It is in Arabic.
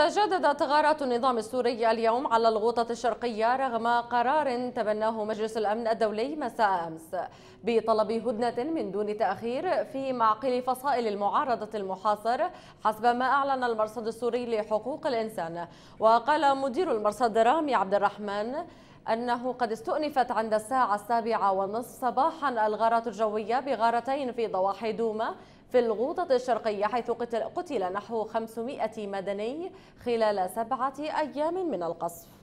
تجددت غارة النظام السوري اليوم على الغوطة الشرقية رغم قرار تبناه مجلس الأمن الدولي مساء أمس بطلب هدنة من دون تأخير في معقل فصائل المعارضة المحاصر حسب ما أعلن المرصد السوري لحقوق الإنسان وقال مدير المرصد رامي عبد الرحمن أنه قد استؤنفت عند الساعة السابعة والنصف صباحا الغارات الجوية بغارتين في ضواحي دوما في الغوطة الشرقية حيث قتل, قتل نحو 500 مدني خلال سبعة أيام من القصف